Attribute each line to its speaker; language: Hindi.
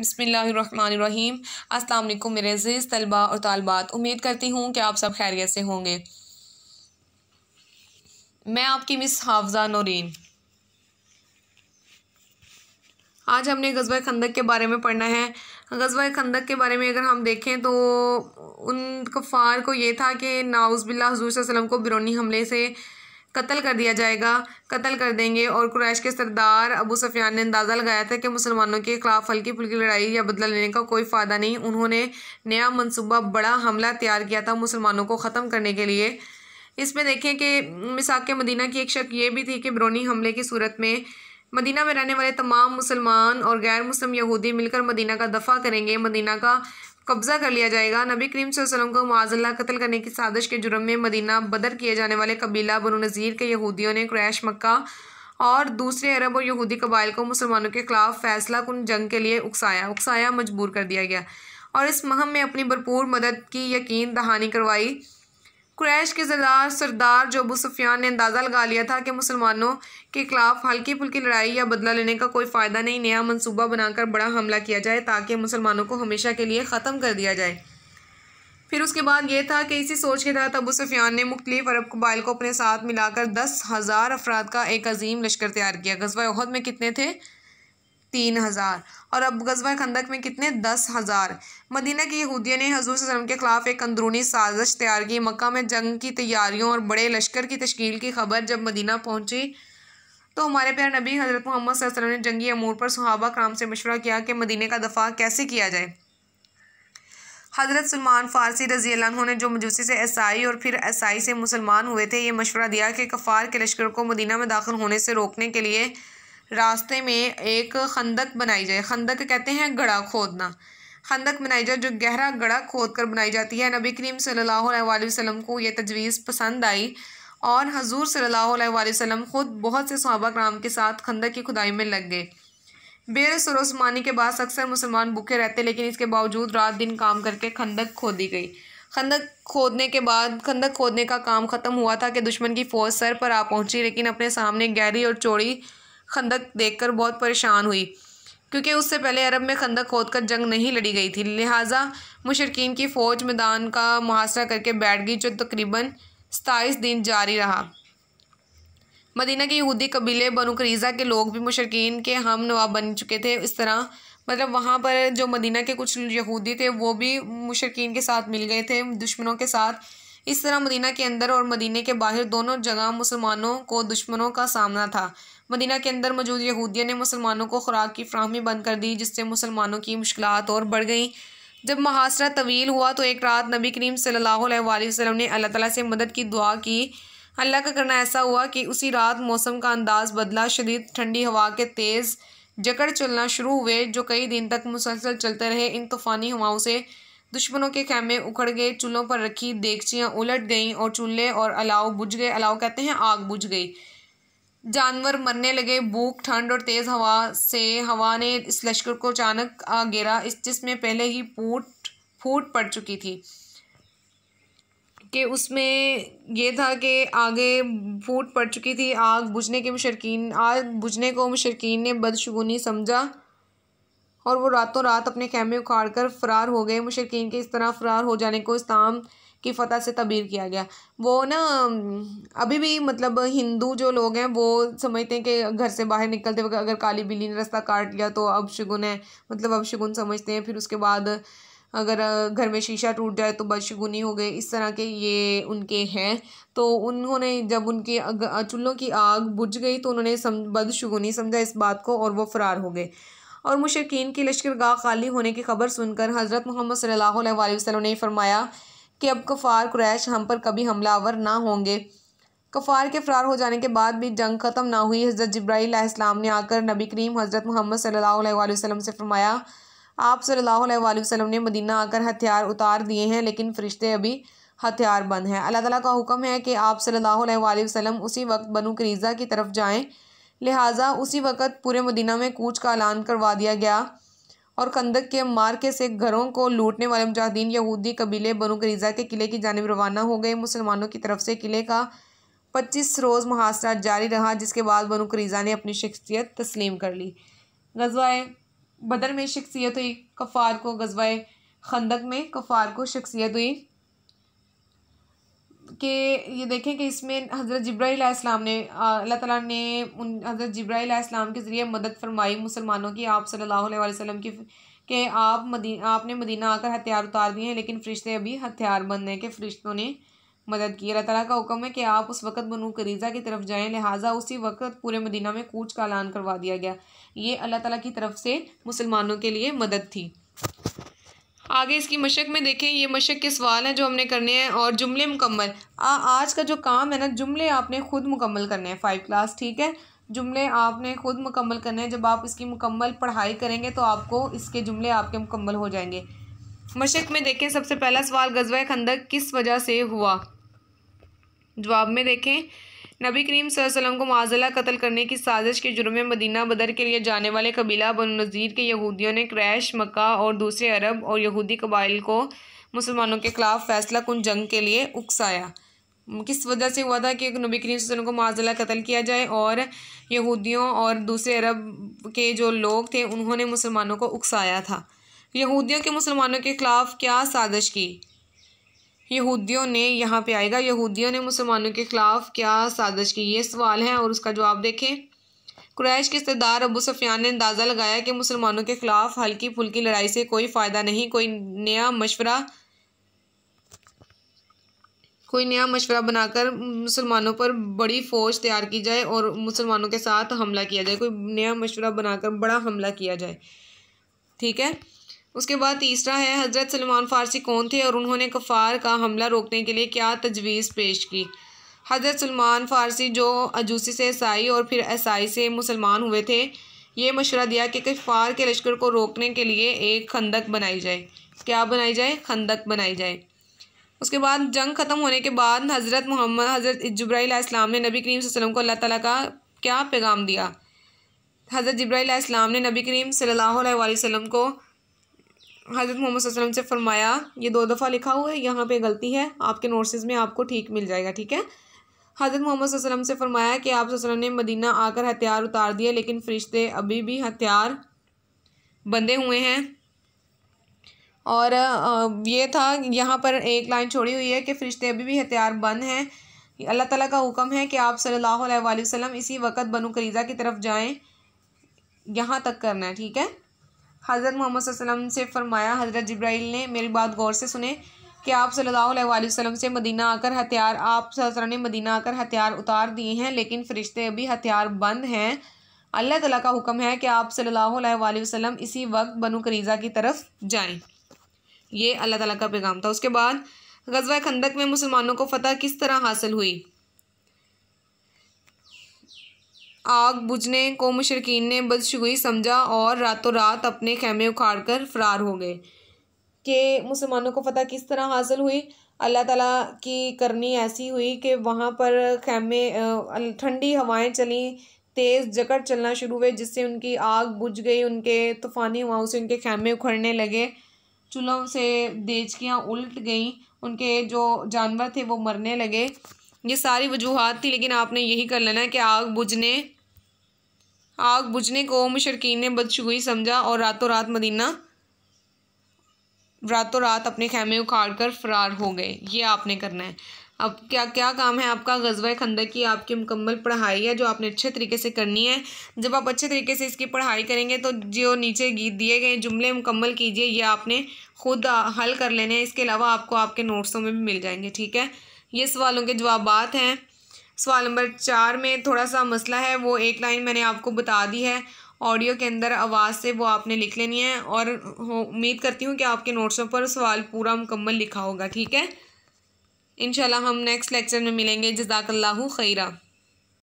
Speaker 1: बसमीम अल्लाम मेरे अज़ीज़ तलबा और तालबात उम्मीद करती हूँ कि आप सब खैरियत से होंगे मैं आपकी मिस हाफजा नौरीन आज हमने गजबा खंदक के बारे में पढ़ना है गजबा खंदक के बारे में अगर हम देखें तो उन कफ़ार को ये था कि नाउज़बिल्ला हजूर वसलम को बिरौनी हमले से कत्ल कर दिया जाएगा कत्ल कर देंगे और कुरैश के सरदार अबू सफियान ने अंदाज़ा लगाया था कि मुसलमानों के खिलाफ हल्की फुल्की लड़ाई या बदला लेने का कोई फ़ायदा नहीं उन्होंने नया मनसूबा बड़ा हमला तैयार किया था मुसलमानों को ख़त्म करने के लिए इसमें देखें कि मिसाक के मदीना की एक शक ये भी थी कि बरौनी हमले की सूरत में मदीना में रहने वाले तमाम मुसलमान और गैर मुस्लिम यहूदी मिलकर मदीना का दफ़ा करेंगे मदीना का कब्जा कर लिया जाएगा नबी करीम सल्लम को माजल्ला कत्ल करने की साजिश के जुर्म में मदीना बदर किए जाने वाले कबीला बनो नज़ीर के यहूदियों ने क्रैश मक्का और दूसरे अरब और यहूदी कबाइल को मुसलमानों के खिलाफ फैसला कन जंग के लिए उकसाया उकसाया मजबूर कर दिया गया और इस महम में अपनी भरपूर मदद की यकीन दहानी करवाई क्रैश के जरदार सरदार अबू सुफियान ने अंदाज़ा लगा लिया था कि मुसलमानों के खिलाफ हल्की फुल्की लड़ाई या बदला लेने का कोई फ़ायदा नहीं नया मंसूबा बनाकर बड़ा हमला किया जाए ताकि मुसलमानों को हमेशा के लिए ख़त्म कर दिया जाए फिर उसके बाद यह था कि इसी सोच के तहत अबू सुफियान ने मुख्तलिफ अरब कबाइल को अपने साथ मिलाकर दस हज़ार अफराद का एक अजीम लश्कर तैयार किया गजवा अहद में कितने थे तीन हज़ार और अब गजबा खंदक में कितने दस हज़ार मदीना के यहूदियों ने हजूर सलम के ख़िलाफ़ एक अंदरूनी साजिश तैयार की मक्का में जंग की तैयारियों और बड़े लश्कर की तश्कील की खबर जब मदीना पहुँची तो हमारे प्यार नबी हज़रत मोहम्मद सल्लम ने जंगी अमूर पर सुहाबा कराम से मशवरा किया कि मदीने का दफ़ा कैसे किया जाए हज़रत सलमान फ़ारसी रजी ने जो मजूसी से ईसाई और फिर ईसाई से मुसलमान हुए थे ये मशवरा दिया कि कफ़ार के लश्कर को मदीना में दाखिल होने से रोकने के लिए रास्ते में एक खंदक बनाई जाए खंदक कहते हैं गड़ा खोदना खंदक बनाई जाए जो गहरा गड़ा खोद कर बनाई जाती है नबी करीम सल्लल्लाहु अलैहि वसल्लम को यह तजवीज़ पसंद आई और हजूर सल्लल्लाहु अलैहि वसल्लम ख़ुद बहुत से सहाबा कराम के साथ खंदक की खुदाई में लग गए बेर सरोसमानी के बाद अक्सर मुसलमान भूखे रहते लेकिन इसके बावजूद रात दिन काम करके खंदक खोदी गई खंदक खोदने के बाद खंदक खोदने का काम ख़त्म हुआ था कि दुश्मन की फ़ौज सर पर आ पहुंची लेकिन अपने सामने गहरी और चौड़ी खंदक देखकर बहुत परेशान हुई क्योंकि उससे पहले अरब में खंदक खोद कर जंग नहीं लड़ी गई थी लिहाजा मुशरकिन की फ़ौज मैदान का मुहासरा करके बैठ गई जो तकरीबन सताईस दिन जारी रहा मदीना के यहूदी कबीले बनुकरीज़ा के लोग भी मुशरकिन के हम नवाब बन चुके थे इस तरह मतलब वहाँ पर जो मदीना के कुछ यहूदी थे वो भी मुशरकिन के साथ मिल गए थे दुश्मनों के साथ इस तरह मदीना के अंदर और मदीने के बाहर दोनों जगह मुसलमानों को दुश्मनों का सामना था मदीना के अंदर मौजूद यहूदिया ने मुसलमानों को खुराक की फ्राहमी बंद कर दी जिससे मुसलमानों की मुश्किल और बढ़ गई जब महासरा तवील हुआ तो एक रात नबी करीम सल्लल्लाहु अलैहि वसल्लम ने अल्लाह ताला से मदद की दुआ की अल्लाह का करना ऐसा हुआ कि उसी रात मौसम का अंदाज बदला शदीद ठंडी हवा के तेज़ जकड़ चलना शुरू हुए जो कई दिन तक मुसलसल चलते रहे इन तूफ़ानी हवाओं से दुश्मनों के खेमे उखड़ गए चूल्हों पर रखी देगचियाँ उलट गईं और चूल्हे और अलाव बुझ गए अलाव कहते हैं आग बुझ गई जानवर मरने लगे भूख ठंड और तेज़ हवा से हवा ने इस लश्कर को अचानक आ घेरा इस जिसमें पहले ही फूट फूट पड़ चुकी थी कि उसमें यह था कि आगे फूट पड़ चुकी थी आग बुझने के मुशरकिन आग बुझने को मुशरकिन ने बदशगुनी समझा और वो रातों रात अपने खेमे उखाड़ कर फ़रार हो गए मुशरकिन के इस तरह फ़रार हो जाने को इस्ताम की फ़तह से तबीर किया गया वो ना अभी भी मतलब हिंदू जो लोग हैं वो समझते हैं कि घर से बाहर निकलते वक्त अगर काली बिल्ली ने रास्ता काट लिया तो अब शगुन है मतलब अब शगुन समझते हैं फिर उसके बाद अगर घर में शीशा टूट जाए तो बदशगुनी हो गए इस तरह के ये उनके हैं तो उन्होंने जब उनकी चूल्हों की आग बुझ गई तो उन्होंने सम बदशगुनी समझा इस बात को और वो फ़रार हो गए और मुशरकिन की लश्कर गाह खाली होने की खबर सुनकर हज़रत मोहम्मद सल्लल्लाहु अलैहि वसल्लम ने फरमाया कि अब कफ़ार क्रैश हम पर कभी हमलावर ना होंगे कफ़ार के फ़रार हो जाने के बाद भी जंग ख़त्म ना हुई हज़रत जब्राईसम ने आकर नबी करीम हज़रत मोहम्मद सल्ला वसम से फ़रमाया आप सल्ला वसम ने मदीना आकर हथियार उतार दिए हैं लेकिन फ़रिश्ते अभी हथियार बंद हैं अल्लाह ताली का हुक्म है कि आप सल्ला वसम उसी वक्त बनु करीज़ा की तरफ जाएँ लिहाजा उसी वक्त पूरे मदीना में कूच का ऐलान करवा दिया गया और खंदक के मार के से घरों को लूटने वाले मुजाहिदीन यहूदी कबीले बनु गरीजा के किले की जानब रवाना हो गए मुसलमानों की तरफ से किले का पच्चीस रोज़ मुहासरा जारी रहा जिसके बाद बनु करीजा ने अपनी शख्सियत तस्लीम कर ली गजवाए बदर में शख्सियत हुई कफ़ार को गजवाए खंदक में कफ़ार को शख्सियत हुई कि ये देखें कि इसमें हज़रत जब्राईसम ने अल्लाह ताला ने उन हज़रत जब्राईसम के ज़रिए मदद फरमाई मुसलमानों की आप सल्लल्लाहु अलैहि वसल्लम की के आप मदी आपने मदीना आकर हथियार उतार दिए हैं लेकिन फ़रिश्ते अभी हथियार बंद हैं कि फ़रिश्तों ने मदद की अल्लाह ताला का हुक्म है कि आप उस वक़्त बनू करीज़ा की तरफ जाएँ लिहाजा उसी वक़्त पूरे मदीना में कूच का ऐलान करवा दिया गया ये अल्लाह ताला की तरफ से मुसलमानों के लिए मदद थी आगे इसकी मशक में देखें ये मशक के सवाल हैं जो हमने करने हैं और जुमले मुकम्मल आ, आज का जो काम है ना जुमले आपने खुद मुकम्मल करने हैं फाइव क्लास ठीक है जुमले आपने खुद मुकम्मल करने हैं जब आप इसकी मुकम्मल पढ़ाई करेंगे तो आपको इसके जुमले आपके मुकम्मल हो जाएंगे मशक में देखें सबसे पहला सवाल गजवा खंदक किस वजह से हुआ जवाब में देखें नबी करीम सल्लम को माजला कत्ल करने की साजिश के जुर्म में मदीना बदर के लिए जाने वाले कबीला बन नज़ीर के यहूदियों ने क्रैश मक्का और दूसरे अरब और यहूदी कबाइल को मुसलमानों के खिलाफ फैसला कुन जंग के लिए उकसाया किस वजह से हुआ था कि नबी करीम सल्लम को माजला कत्ल किया जाए और यहूदियों और दूसरे अरब के जो लोग थे उन्होंने मुसलमानों को उकसाया था यहूदियों के मुसलमानों के खिलाफ क्या साजिश की यहूदियों ने यहाँ पे आएगा यहूदियों ने मुसलमानों के ख़िलाफ़ क्या साजिश की ये सवाल है और उसका जवाब देखें क्रैश के सरदार अबू सफियान ने अंदाज़ा लगाया कि मुसलमानों के ख़िलाफ़ हल्की फुल्की लड़ाई से कोई फ़ायदा नहीं कोई नया मशवरा कोई नया मशवरा बनाकर मुसलमानों पर बड़ी फ़ौज तैयार की जाए और मुसलमानों के साथ हमला किया जाए कोई नया मशवरा बनाकर बड़ा हमला किया जाए ठीक है उसके बाद तीसरा है हज़रत सलमान फ़ारसी कौन थे और उन्होंने कफ़ार का हमला रोकने के लिए क्या तजवीज़ पेश की हज़रत सलमान फ़ारसी जो अजूसी से ईसाई और फिर ईसाई से मुसलमान हुए थे ये मशवरा दिया कि कफ़ार के लश्कर को रोकने के लिए एक खंदक बनाई जाए क्या बनाई जाए खंदक बनाई जाए उसके बाद जंग ख़त्म होने के बाद हज़रत मोहम्मद हज़रत जब्राईसम ने नबी करीम वसल्लम को अल्लाह ताली का क्या पैगाम दिया हज़रत जब्राईसम ने नबी करीम सल्लल्लाहु अलैहि वसल्लम को हज़रत मोहम्मद वसलम से फरमाया ये दो दफ़ा लिखा हुआ है यहाँ पे गलती है आपके नोट्स में आपको ठीक मिल जाएगा ठीक है हज़रत मोहम्मद वसलम से फरमाया कि आप वसलम ने मदीना आकर हथियार उतार दिए लेकिन फ़रिश्ते अभी भी हथियार बंधे हुए हैं और ये था यहाँ पर एक लाइन छोड़ी हुई है कि फ़रिश्ते अभी भी हथियार बंद हैं अल्लाह ताला का हुक्म है कि आप सल्लल्लाहु अलैहि वसल्लम इसी वक्त बनु करीज़ा की तरफ जाएं यहाँ तक करना है ठीक है हज़रत मोहम्मद वसल्लम से फ़रमाया हज़रत जब्राइल ने मेरी बात गौर से सुने कि आप सल्ला वसलम से मदीना आकर हथियार आप ने मदीना आकर हथियार उतार दिए हैं लेकिन फ़रिश्ते अभी हथियार बंद हैं अल्लाह तला का हुक्म है कि आप सल्ला वसलम इसी वक्त बनु करीज़ा की तरफ जाएँ ये अल्लाह तला का पैगाम था उसके बाद गजवा खंदक में मुसलमानों को फतह किस तरह हासिल हुई आग बुझने को मुशरकिन ने बदशगुई समझा और रातों रात अपने खेमे उखाड़ कर फरार हो गए कि मुसलमानों को पता किस तरह हासिल हुई अल्लाह ताला की करनी ऐसी हुई कि वहाँ पर खेमे ठंडी हवाएं चली तेज़ जकड़ चलना शुरू हुए जिससे उनकी आग बुझ गई उनके तूफ़ानी हवाओं से उनके खेमे उखड़ने लगे चूल्हों से देचकियाँ उल्ट गईं उनके जो जानवर थे वो मरने लगे ये सारी वजूहत थी लेकिन आपने यही कर लेना है कि आग बुझने आग बुझने को मुशरकिन ने बदशगुई समझा और रातों रात मदीना रातों रात अपने खेमे उखाड़ कर फरार हो गए ये आपने करना है अब क्या क्या काम है आपका गजवा खंदा की आपकी मुकम्मल पढ़ाई है जो आपने अच्छे तरीके से करनी है जब आप अच्छे तरीके से इसकी पढ़ाई करेंगे तो जो नीचे गीत दिए गए जुमले मुकम्मल कीजिए ये आपने खुद हल कर लेने हैं इसके अलावा आपको आपके नोट्सों में भी मिल जाएंगे ठीक है ये सवालों के जवाब हैं सवाल नंबर चार में थोड़ा सा मसला है वो एक लाइन मैंने आपको बता दी है ऑडियो के अंदर आवाज़ से वो आपने लिख लेनी है और उम्मीद करती हूँ कि आपके नोट्सों पर सवाल पूरा मुकम्मल लिखा होगा ठीक है इन हम नेक्स्ट लेक्चर में मिलेंगे जजाकल्ला खैरा